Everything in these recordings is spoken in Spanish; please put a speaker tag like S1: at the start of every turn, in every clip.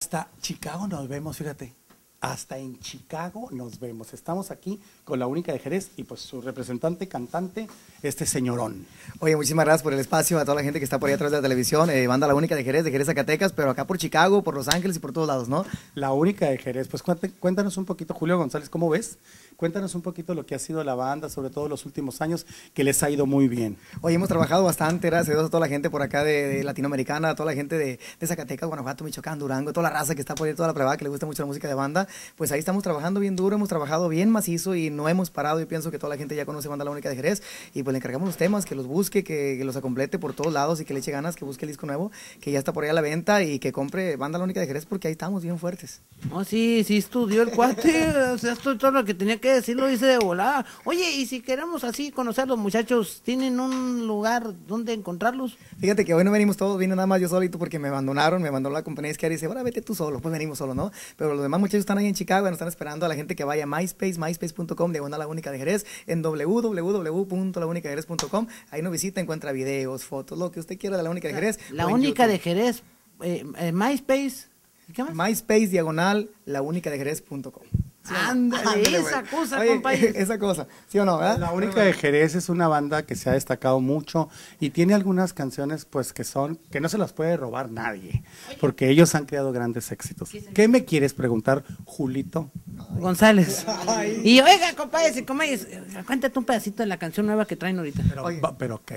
S1: Hasta Chicago nos vemos, fíjate. Hasta en Chicago nos vemos. Estamos aquí con la única de Jerez y pues su representante cantante, este señorón. Oye, muchísimas gracias
S2: por el espacio, a toda la gente que está por ahí atrás de la televisión. Eh, banda La Única de Jerez, de Jerez Zacatecas, pero acá por Chicago, por Los Ángeles
S1: y por todos lados, ¿no? La Única de Jerez. Pues cuéntanos un poquito, Julio González, ¿cómo ves? Cuéntanos un poquito lo que ha sido la banda, sobre todo los últimos años, que les ha ido muy bien. Hoy hemos trabajado
S2: bastante, gracias a toda la gente por acá de, Latinoamericana, a toda la gente de, de, Zacatecas, Guanajuato, Michoacán, Durango, toda la raza que está por ahí, toda la prueba que le gusta mucho la música de banda. Pues ahí estamos trabajando bien duro, hemos trabajado bien macizo y no hemos parado. Yo pienso que toda la gente ya conoce Banda La Única de Jerez y pues le encargamos los temas, que los busque, que, los acomplete por todos lados y que le eche ganas, que busque el disco nuevo, que ya está por ahí a la venta y que compre Banda La Única de Jerez porque ahí estamos bien
S1: fuertes. oh, sí, sí estudió el cuate, o sea, esto todo lo que tenía que decir lo hice de volada. Oye, y si queremos así conocer los muchachos, ¿tienen un lugar donde
S2: encontrarlos? Fíjate que hoy no venimos todos, vine nada más yo solito porque me abandonaron, me mandó la compañía izquierda y dice, ahora vete tú solo, pues venimos solo, ¿no? Pero los demás muchachos están en Chicago nos están esperando a la gente que vaya a MySpace, myspace.com, diagonal la única de Jerez, en www.launicadejerez.com. Ahí nos visita, encuentra videos, fotos, lo que usted quiera de la única de Jerez. La, única
S1: de Jerez, eh, eh, MySpace.
S2: MySpace diagonal la única de Jerez.com. esa
S1: cosa, ¿sí o no? La única de Jerez es una banda que se ha destacado mucho y tiene algunas canciones pues que son, que no se las puede robar nadie, porque ellos han creado grandes éxitos. ¿Qué me quieres preguntar, Julito? González. Y oiga, compadre, si cuéntate un pedacito de la canción nueva que traen ahorita.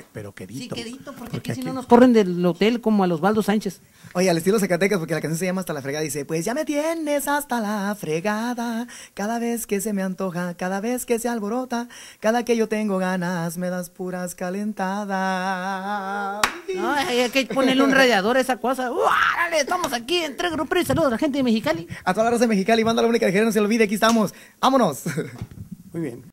S1: Pero, quedito. Sí, quedito, porque,
S2: aquí, si no nos corren del hotel como a los Baldos Sánchez. Oye, al estilo Zacatecas, porque la canción se llama Hasta la fregada, dice, pues ya me tienes hasta la fregada, cada vez que se me antoja, cada vez que se alborota, cada que yo tengo ganas, me das puras calentadas.
S1: No, hay que ponerle un radiador
S2: esa cosa. ¡Uah, estamos aquí entre un grupos y saludos a la gente de Mexicali. A toda la raza de Mexicali, manda la única que no se olvide aquí estamos. Vámonos.
S1: Muy bien.